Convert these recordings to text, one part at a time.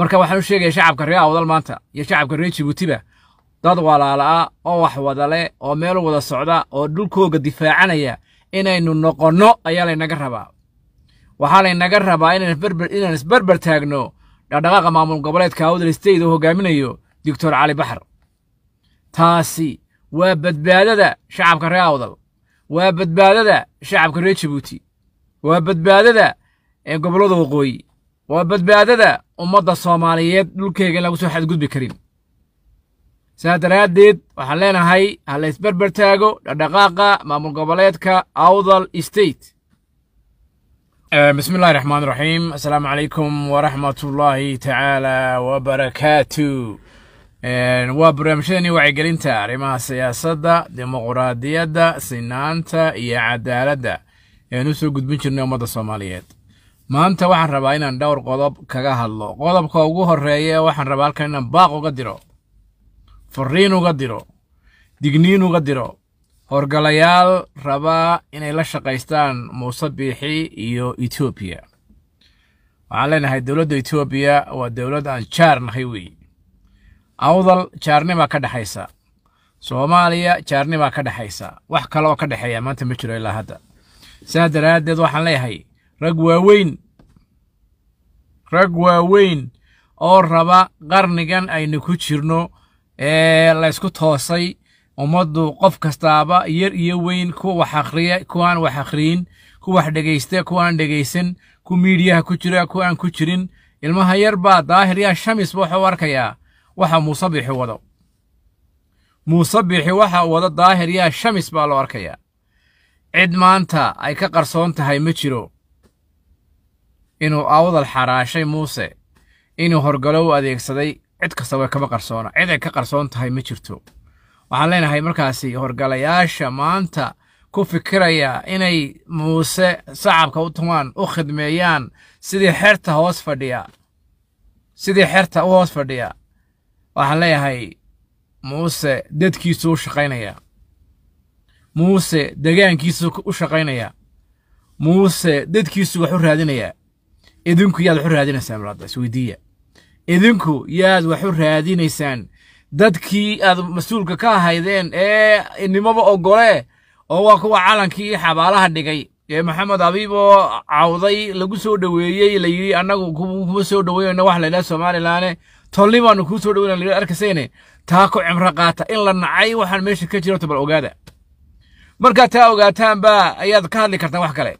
marka waxaan u sheegaya shacabka ree awdal maanta iyo shacabka reer jibuutiba dad walaalaah oo wax wada leh oo meel wada socda oo dhulkooga difaacanaya inaynu noqonno ayaa laynaga rabaa waxaa laynaga rabaa inaan isberber taagno dhadhaqaaqa maamul goboleedka awdal state oo hogaaminayo doctor cali baxar taasi waa badbaadada shacabka ree awdal waa badbaadada shacabka reer jibuuti waa badbaadada eh, gobollada waqooyi waa badbaadada ummadda soomaaliyeed dhulkeyga in lagu soo xadgudbi karin saa daraaddeed waxaan leenahay ha la isberber taago dhadhaqaaqa maamul goboleedka awdal state eh, bismi illahi raxmaan iraxiim assalaamu calaykum waraxmat ullaahi tacaala wabarakaatu eh, waa barnaamijyadani wacyigelinta arrimaha siyaasadda dimuqraadiyadda sinaanta iyo cadaaladda u soo gudbin jirnay ummadda soomaaliyeed maanta waxaan rabaa inaan dhowr qodob kaga hadlo qodobka ugu horeeya waxaan rabaa halkan inaan baaq uga diro fariin uga diro digniin uga diro howrgalayaal rabaa inay la shaqaystaan muuse biixi iyo etoobiya waxaan leenahay dowladda etoobiya waa dowlad aan jaar nahay weeye awdal jaarnimaa ka dhexaysa soomaaliya jaarnimaa ka dhexaysa wax kale oo ka dhexeeya maanta ma jiro ilaa hadda saas daraaddeed waxaan leeyahay rag waaweyn rag waaweyn oo raba qarnigan aynu ku jirno ee laysku toosay ummaddu qof kastaaba yar iyo weyn kuwa wax akhriya kuwaan wax akhriyin ku wax dhegaysta ku aan dhegaysan ku miidiyaha ku jira ku aan ku jirin ilmaha yar baa daahir yaa shamisba waxuu arkayaa waxa muuse bixi wado muuse waxa wado daahir yaa shamis baa loo arkayaa cid maanta ay ka qarsoon tahay ma jiro inuu awdal xaraashay muuse inuu horgalo u adeegsaday cid kastaba kama qarsoona cid ay ka qarsoon tahay ma jirto waxaan leenahay markaasi horgalayaasha maanta ku fikiraya inay muuse sacabka u tumaan u khidmeeyaan sidii xerta hoos fadhiya sidii xerta u hoos fadhiya waxaan leeyahay muuse dadkiisu u shaqaynaya muuse degaankiisu u shaqaynaya muuse dadkiisu wax u raadinaya idinku yaad waxu raadinaysaan walaad isweydiiya idinku yaad waxu raadinaysaan dadkii aad mas-uulka ka ahaydeen ee inimaba ogole oo waa kuwa calankii xabaalaha dhigay ee maxamed abiib oo cawday lagu soo dhoweeyey layidhi annagu kuma soo dhoweynayna wax laydhaha somalilaane tolni baanu kuu soo dhoweyna layidhi arkasayne taa ku cimro qaata in la nacay waxaan meesha ka jirto bal ogaada markaad taa ogaataan baa ayaad ka hadli kartaan wax kale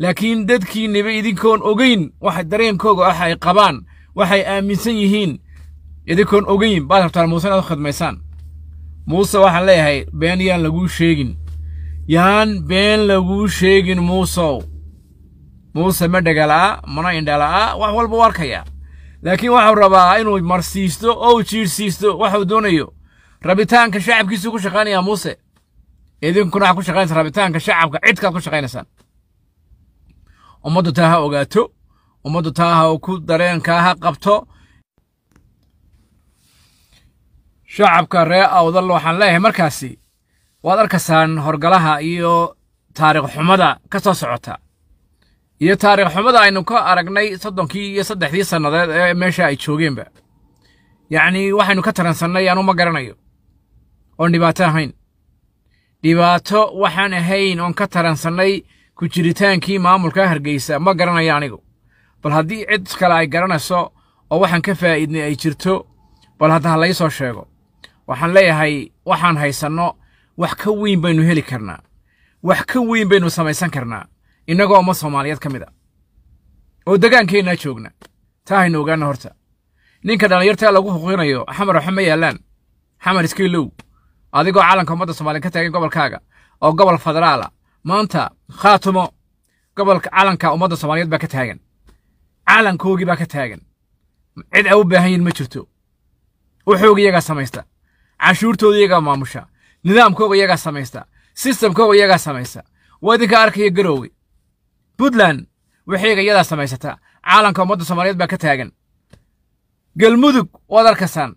laakiin dadkiinniba idinkoon ogeyn waxa dareenkooga ah ay qabaan waxay aaminsan yihiin idinkoon ogeyn baad rabtaan muuse inaad u khidmaysaan muuse waxaan leeyahay been yaan laguu sheegin yaan been laguu sheegin muusow muuse ma dhegala'a mana indhala'a wax walba u arkayaa laakiin waxuu rabaa inuu marsiisto ou jiirsiisto waxuu doonayo rabitaanka shacabkiisu ku shaqaynayaa muuse idinkuna waxaad ku shaqaynaysaa rabitaanka shacabka cidkaad ku shaqaynaysaan ummaddu taa ha ogaato ummaddu taaha ha ku dareenkaa ha qabto shacabka ree awdal waxaan leeyahay markaasi waad arkaysaan horgalaha iyo taarikh xumada ka soo socota iyo taarikh xumada aynu ka aragnay soddonkii iyo saddexdii sannadeed ee meesha ay joogeenba yacnii waxaynu ka taransannay anu ma garanayo oon dhibaato ahayn dhibaato waxaan ahayn oon ka taransannay ku jiritaankii maamulka hargeysa ma garanaya anigu bal haddii cid kale ay garanayso oo waxaan ka faa'iidnay ay jirto bal hadda ha lai soo sheego waxaan leeyahay waxaan haysanno wax ka weyn baynu heli karnaa wax ka weyn baynu samaysan karnaa innagoo ma soomaaliyeed ka mid a oo degaankeenna joogna taa haynu ogaanna horta ninka dhallinyartaa lagu xuquuqinayo xamar waxa ma yaallaan xamar low adigoo calanka ummadda soomaaliya ka taagan gobolkaaga oo gobol federaala maanta khaatumo gobolka calanka ummadda soomaaliyeed baa ka taagan calankoogii baa ka taagan cid a u baahan yihin ma jirto wuxooga iyagaa samaysta canshuurtooda iyagaa maamusha nidaamkooga iyagaa samaysta sistamkooga iyagaa samaysta waa idinka arkaya garowe puntland waxayga iyadaa samaysata caalanka ummadda soomaaliyeed baa ka taagan galmudug waad arkaysaan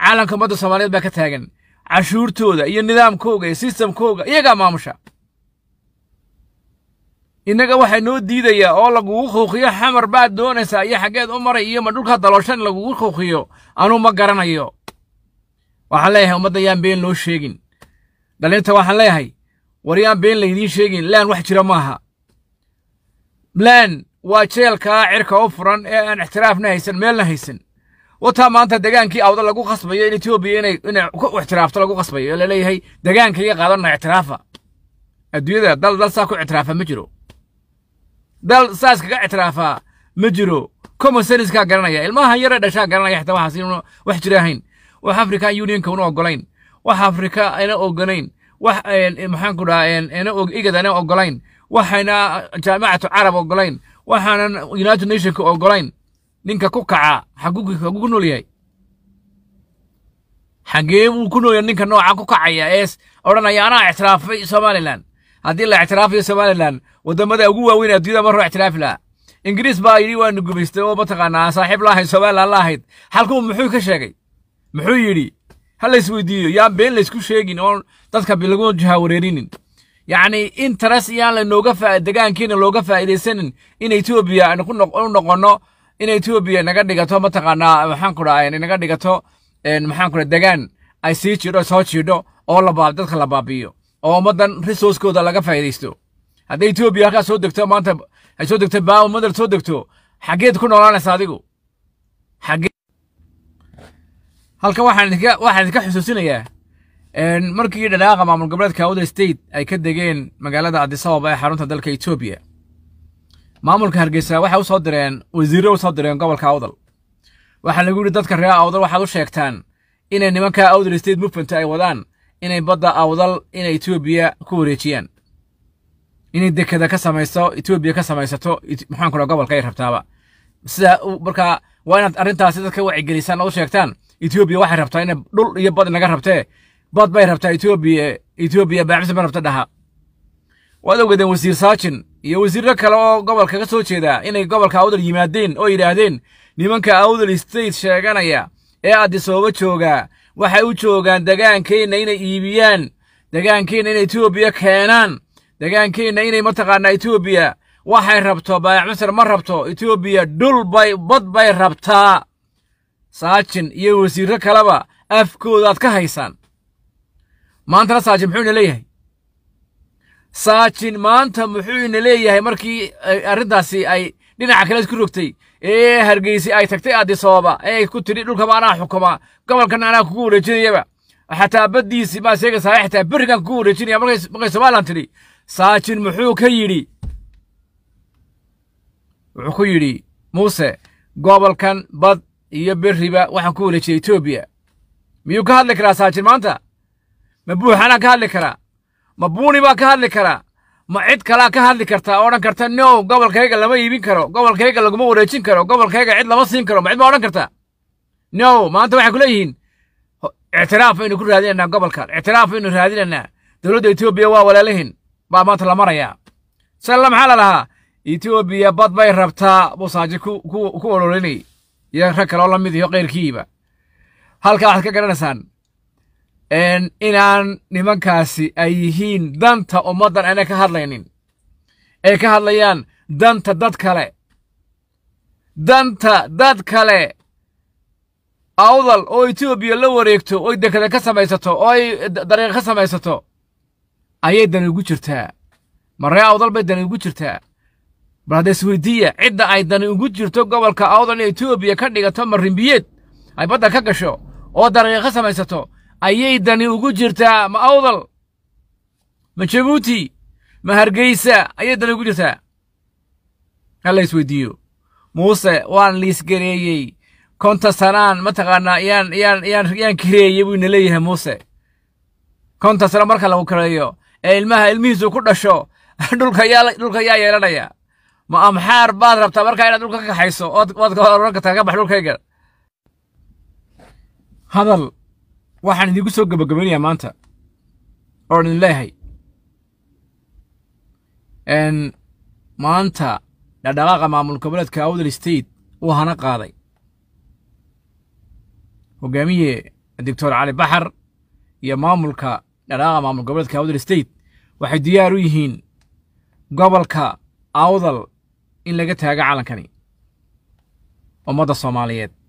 caalanka ummadda soomaaliyeed baa ka taagan canshuurtooda iyo nidaamkooga iyo sistamkooga iyagaa maamusha innaga waxaa noo diidayaa oo lagugu kuukiyo xamar baad doonaysaa iyo xaggeed u maray iyo ma dhulka dalooshan lagugu kuukiyo anuu ma garanayo waxaan leeyahay ummadda yaan been loo sheegin dhalinta waxaan leeyahay war yaan been laydiin sheegin laan wax jira maaha laan waa jeelkaa cirka u furan ee aan ixtiraafna haysan meelna haysan wataa maanta degaankii awda lagu khasbayo in etoobiya inay ku ixtiraafto lagu khasbayo oo laleeyahay degaanka qaadanna ixtiraafa adduunyada dal dal saa ku ictiraafa ma jiro dal saas kaga ictiraafaa ma jiro common senniskaa garanaya ilmaha yare dhashaa garanaya xitaa waxaas wax jira ahayn wax african unionka una ogolayn wax afrika ana ogolayn wax eh, maxaan ku dhahaa eh, ana igad ana ogolayn waxayna jaamacatu carab ogolayn waxaanan united nationka ogolayn ninka ku kaca xaguu nool yahay xagee buu ku nool yahay ninka nooca ku kacaya ees odhanaya anaa ictiraafay somaliland haddii la ictiraafiyo somalilan wadamada ugu waaweyn addunyada ma hore ictiraafi lahaa ingiriis baa yidhi waanu gumaystay oo mataqaana aan saaxiib la ahayn somalilan la ahayd halkuu muxuu ka sheegay muxuu yidhi ha laysweydiiyo weydiiyo yaan been laysku sheegin oo dadka lagu jaha wareerinin yacni in taras iyaan lanooga fa looga faa'idaysanin in etoobiya u noqonno in etoobiya naga dhigato mataqaanaa maxaanku dhaha naga dhigato maxaanku dhaha degaan ay sii jidho soo jiidho oo dadka la baabi'iyo oo ummaddan resourcekooda laga faa'iidaysto hadday etoobiya halkaas soo degto maanta ay soo degto baa ummaddan soo degto xaggeed ku noolaanaysa adigu halkan waxaan idinka xusuusinayaa markii dhadhaaqa maamul goboleedka outer state ay ka degeen magaalada adisababa ee xarunta dalka etoobiya maamulka hargeysa waxay usoo direen wasiirro usoo direen gobolka awdal waxaa lagu yidhi dadka reer awdal waxaad u sheegtaan inay nimanka awdal state movement ay wadaan inay badda awdal inay etoobiya ku wareejiyaan inay dekeda ka samaysto etoobiya ka samaysato maxaan gobolka ay rabtaaba sidaa markaa waa inaad arrintaasi dadka wacigelisaan oo u sheegtaan etoobiya waxay rabtaa inay dhul iyo bad naga rabtee bad bay rabtaa etoobiya etoobiya baacbisa ma rabta dhaha waad ogeedeen wasiir saajin iyo wasiirro kale oo gobolka ka soo jeeda inay gobolka awdal yimaadeen oo yidhaahdeen nimanka awdal state sheeganaya ee addisooba joogaa waxay u joogaan degaankeenna inay iibiyaan degaankeenna inay etoobiya keenaan degaankeenna inay mataqaanaa etoobiya waxay rabto baayac ma rabto etoobiya dhul bay bad bay rabtaa saajin iyo wasiiro kaleba afkoodaad ka haysaan maantana saajin muxuu ina leeyahay saajin maanta muxuu ina leeyahay markii eh, arrintaasi ay dhinaca kale isku rogtay ee hargeysi ay tagtay addis ababa ee ku tidhi dhulkaba anaa xukuma gobolkan anaa kugu wareejinayaba xataa baddiisi baa sheegaysaa xataa berrigan kugu wareejinaya markay somalilan tidhi saajin muxuu ka yidhi wuxuu ku yidhi muuse gobolkan bad iyo beriba waxaan ku wareejiyay etoobiya miyuu ka hadli karaa saajin maanta ma buuxanaan ka hadli karaa ma buuni baa ka hadli karaa ma cid kalaa ka hadli kartaa odhan karta now gobolkayga lama iibin karo gobolkayga laguma wareejin karo gobolkayga cid lama siin karo ma cid ma odhan kartaa now maanta waxay ku leeyihiin ictiraaf baynu ku raadinaynaa gobolkan ictiraaf baynu raadinaynaa dowladda etoobiya waa walaalahin baa maanta la marayaa salla maxaa la lahaa etoobiya bad bay rabtaa buu saaji ku ololinay iyo rag kale oo la mid ah iyo keyrkiiba halkaa waxaad ka garanaysaan inaan nimankaasi ay yihiin danta ummaddan ayna ka hadlaynin ay ka hadlayaan danta dad kale danta dad kale awdal oo etoobiya la wareegto oy dekada ka samaysato oo dariiqa ka samaysato ayay dani ugu jirtaa maree awdal bay dan ugu jirtaa bal hadda isweydiiya cidda ay dani ugu jirto gobolka awdan ee etoobiya ka dhigato marimbiyeed ay badda ka gasho oo dariiqa ka samaysato ayay dani ugu jirtaa ma awdal ma jabuuti ma hargeysa ayay dani ugu jirtaa la isweydiiyo muuse waan liisgareeyey konta sanaan mataqaanaa yaan yaan yaan yaan kareeyey buu ina leeyahay muuse konta sano marka lagu kareeyo ee ilmaha ilmihiisu ku dhasho dhulka yaa dhulka yaa yeelanaya ma amxaar baad rabtaa markaa inaad dhulka ka kaxayso ood ood oran kartaa ka bax dhulkayga hadal waxaan idinku soo gebagabaynayaa maanta oan idin leeyahay maanta dhadhaqaaqa maamul goboleedka awdal state uu hana qaaday hogaamiye doctor cali baxar iyo maamulka dhadhaqaaqa maamul goboleedka awdal state waxay diyaar u yihiin gobolka awdal in laga taago calankani ummadda soomaaliyeed